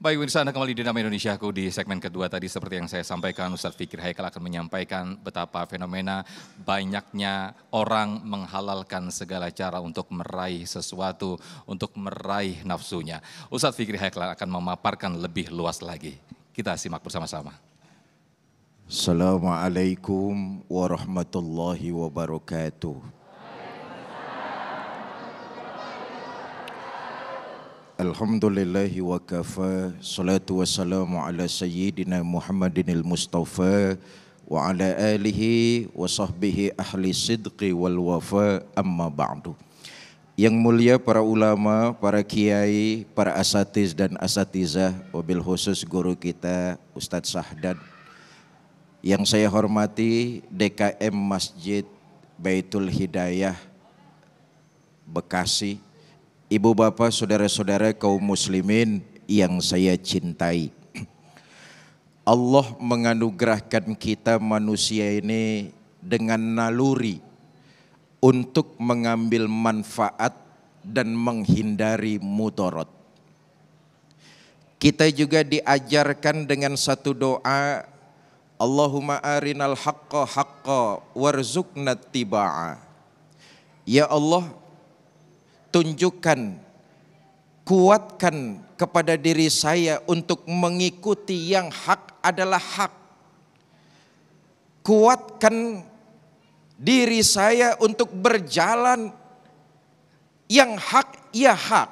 Baik Winsa, Anda kembali di Nama Indonesia aku di segmen kedua tadi seperti yang saya sampaikan Ustadz Fikri Haikal akan menyampaikan betapa fenomena banyaknya orang menghalalkan segala cara untuk meraih sesuatu, untuk meraih nafsunya. Ustadz Fikri Haikal akan memaparkan lebih luas lagi. Kita simak bersama-sama. Assalamualaikum warahmatullahi wabarakatuh. Alhamdulillahi wa kafa Salatu wassalamu ala sayyidina Muhammadinil Mustafa Wa ala alihi wa sahbihi ahli sidqi wal wafa amma ba'du Yang mulia para ulama, para kiai, para asatiz dan asatizah Wabil khusus guru kita Ustadz Sahdan Yang saya hormati DKM Masjid Baitul Hidayah Bekasi ibu bapa, saudara-saudara kaum muslimin yang saya cintai. Allah menganugerahkan kita manusia ini dengan naluri untuk mengambil manfaat dan menghindari mudarat. Kita juga diajarkan dengan satu doa Allahumma arinal haqqa haqqa warzuknat tiba'a. Ya Allah, tunjukkan, kuatkan kepada diri saya untuk mengikuti yang hak adalah hak. Kuatkan diri saya untuk berjalan yang hak ya hak.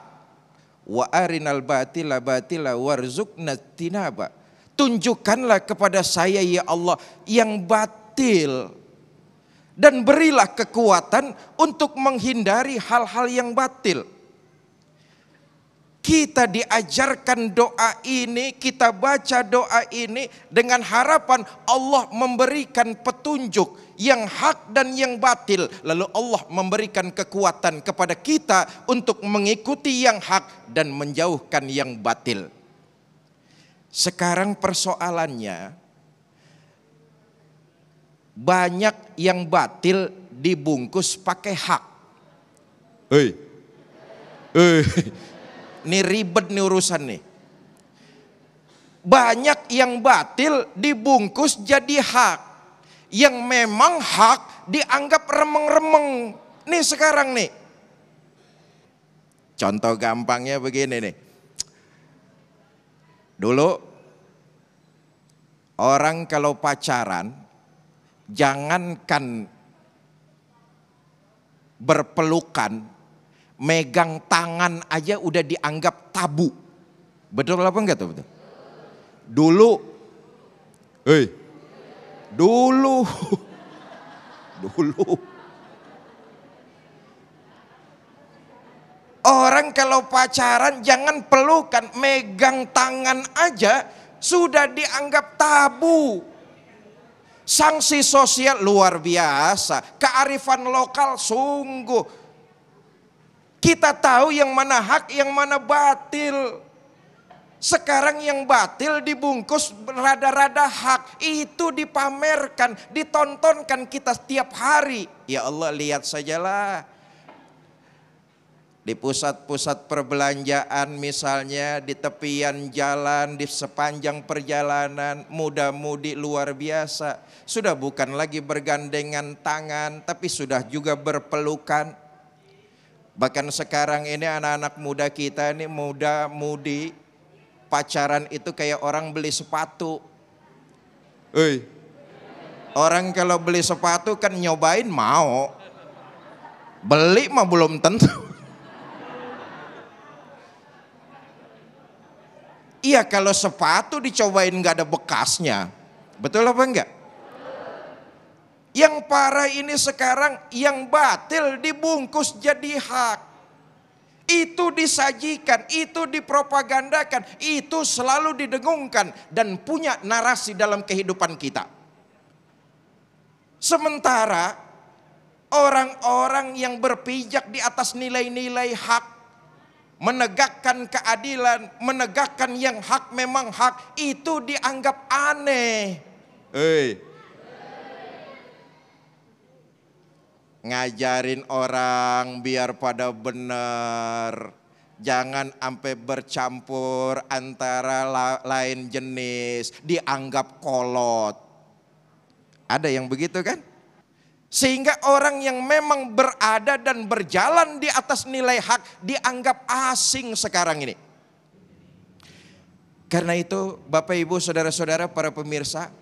Wa arinal batila batila warzuqna tinaba. Tunjukkanlah kepada saya ya Allah yang batil dan berilah kekuatan untuk menghindari hal-hal yang batil. Kita diajarkan doa ini, kita baca doa ini dengan harapan Allah memberikan petunjuk yang hak dan yang batil. Lalu Allah memberikan kekuatan kepada kita untuk mengikuti yang hak dan menjauhkan yang batil. Sekarang persoalannya, banyak yang batil dibungkus pakai hak. Hei. Hei. Ini ribet nih urusan nih. Banyak yang batil dibungkus jadi hak. Yang memang hak dianggap remeng-remeng. Nih sekarang nih. Contoh gampangnya begini nih. Dulu orang kalau pacaran jangankan berpelukan, megang tangan aja udah dianggap tabu. Betul apa enggak tuh? Dulu, hei, eh, dulu, dulu. Orang kalau pacaran jangan pelukan, megang tangan aja sudah dianggap tabu sanksi sosial luar biasa, kearifan lokal sungguh. Kita tahu yang mana hak, yang mana batil. Sekarang yang batil dibungkus rada-rada hak itu dipamerkan, ditontonkan kita setiap hari. Ya Allah lihat sajalah di pusat-pusat perbelanjaan misalnya, di tepian jalan, di sepanjang perjalanan, muda-mudi luar biasa. Sudah bukan lagi bergandengan tangan, tapi sudah juga berpelukan. Bahkan sekarang ini anak-anak muda kita ini muda-mudi, pacaran itu kayak orang beli sepatu. Hei, orang kalau beli sepatu kan nyobain mau. Beli mah belum tentu. Iya kalau sepatu dicobain nggak ada bekasnya. Betul apa enggak? Yang parah ini sekarang yang batil dibungkus jadi hak. Itu disajikan, itu dipropagandakan, itu selalu didengungkan dan punya narasi dalam kehidupan kita. Sementara orang-orang yang berpijak di atas nilai-nilai hak menegakkan keadilan, menegakkan yang hak memang hak itu dianggap aneh. Hey. Ngajarin orang biar pada benar. Jangan sampai bercampur antara la lain jenis, dianggap kolot. Ada yang begitu kan? Sehingga orang yang memang berada dan berjalan di atas nilai hak dianggap asing sekarang ini. Karena itu Bapak Ibu Saudara-saudara para pemirsa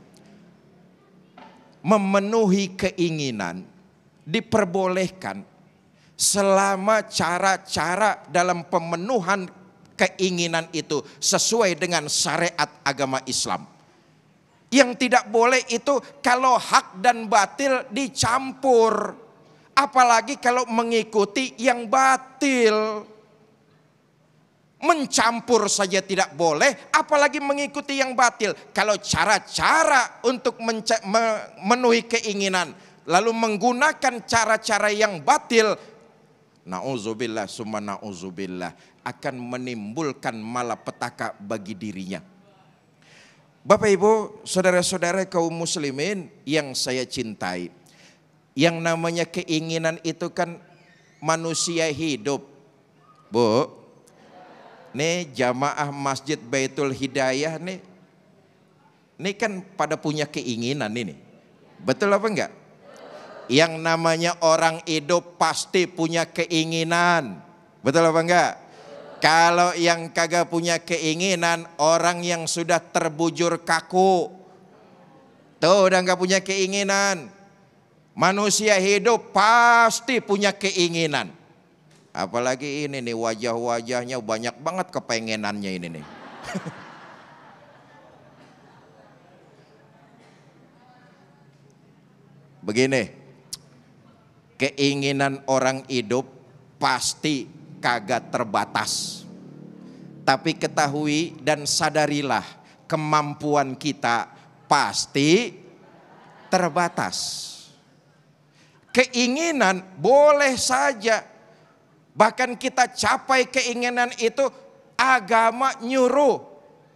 memenuhi keinginan diperbolehkan selama cara-cara dalam pemenuhan keinginan itu sesuai dengan syariat agama Islam. Yang tidak boleh itu kalau hak dan batil dicampur. Apalagi kalau mengikuti yang batil. Mencampur saja tidak boleh, apalagi mengikuti yang batil. Kalau cara-cara untuk memenuhi keinginan, lalu menggunakan cara-cara yang batil, na'udzubillah summa na'udzubillah akan menimbulkan malapetaka bagi dirinya. Bapak Ibu, saudara-saudara kaum muslimin yang saya cintai. Yang namanya keinginan itu kan manusia hidup. Bu, nih jamaah Masjid Baitul Hidayah nih, nih kan pada punya keinginan ini. Betul apa enggak? Yang namanya orang hidup pasti punya keinginan. Betul apa enggak? Kalau yang kagak punya keinginan, orang yang sudah terbujur kaku. Tuh udah gak punya keinginan. Manusia hidup pasti punya keinginan. Apalagi ini nih wajah-wajahnya banyak banget kepengenannya ini nih. Begini, keinginan orang hidup pasti kagak terbatas. Tapi ketahui dan sadarilah kemampuan kita pasti terbatas. Keinginan boleh saja bahkan kita capai keinginan itu agama nyuruh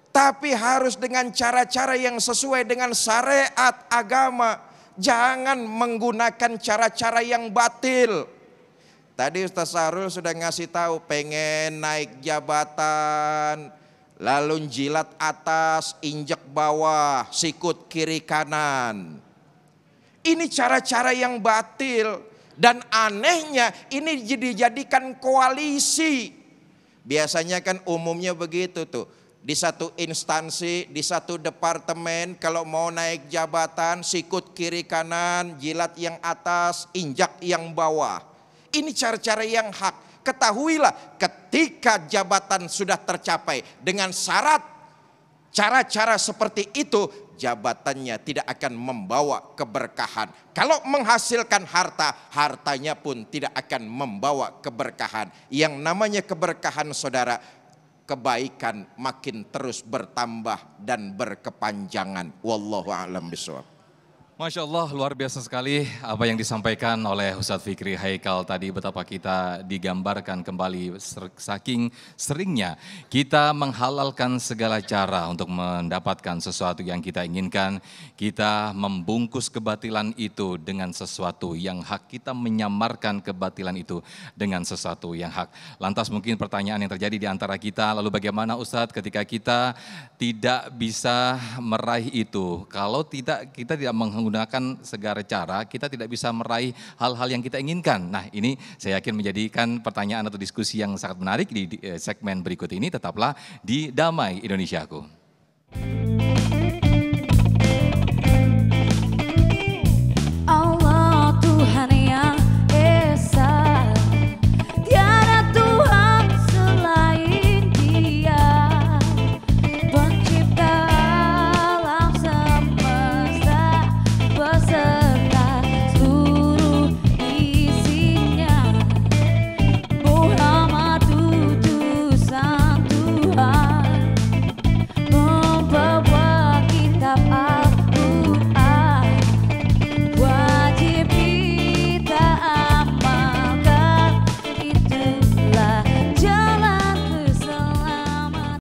tapi harus dengan cara-cara yang sesuai dengan syariat agama. Jangan menggunakan cara-cara yang batil Tadi Ustaz Sarul sudah ngasih tahu pengen naik jabatan, lalu jilat atas, injak bawah, sikut kiri kanan. Ini cara-cara yang batil dan anehnya ini dijadikan koalisi. Biasanya kan umumnya begitu tuh. Di satu instansi, di satu departemen kalau mau naik jabatan sikut kiri kanan, jilat yang atas, injak yang bawah. Ini cara-cara yang hak. Ketahuilah ketika jabatan sudah tercapai dengan syarat cara-cara seperti itu jabatannya tidak akan membawa keberkahan. Kalau menghasilkan harta, hartanya pun tidak akan membawa keberkahan. Yang namanya keberkahan saudara, kebaikan makin terus bertambah dan berkepanjangan. Wallahu a'lam bishawab. Masya Allah, luar biasa sekali apa yang disampaikan oleh Ustadz Fikri Haikal tadi, betapa kita digambarkan kembali saking seringnya kita menghalalkan segala cara untuk mendapatkan sesuatu yang kita inginkan. Kita membungkus kebatilan itu dengan sesuatu yang hak, kita menyamarkan kebatilan itu dengan sesuatu yang hak. Lantas mungkin pertanyaan yang terjadi di antara kita, lalu bagaimana Ustadz ketika kita tidak bisa meraih itu, kalau tidak kita tidak menggunakan menggunakan segala cara kita tidak bisa meraih hal-hal yang kita inginkan. Nah ini saya yakin menjadikan pertanyaan atau diskusi yang sangat menarik di, eh, segmen berikut ini. Tetaplah di Damai Indonesiaku. Thank you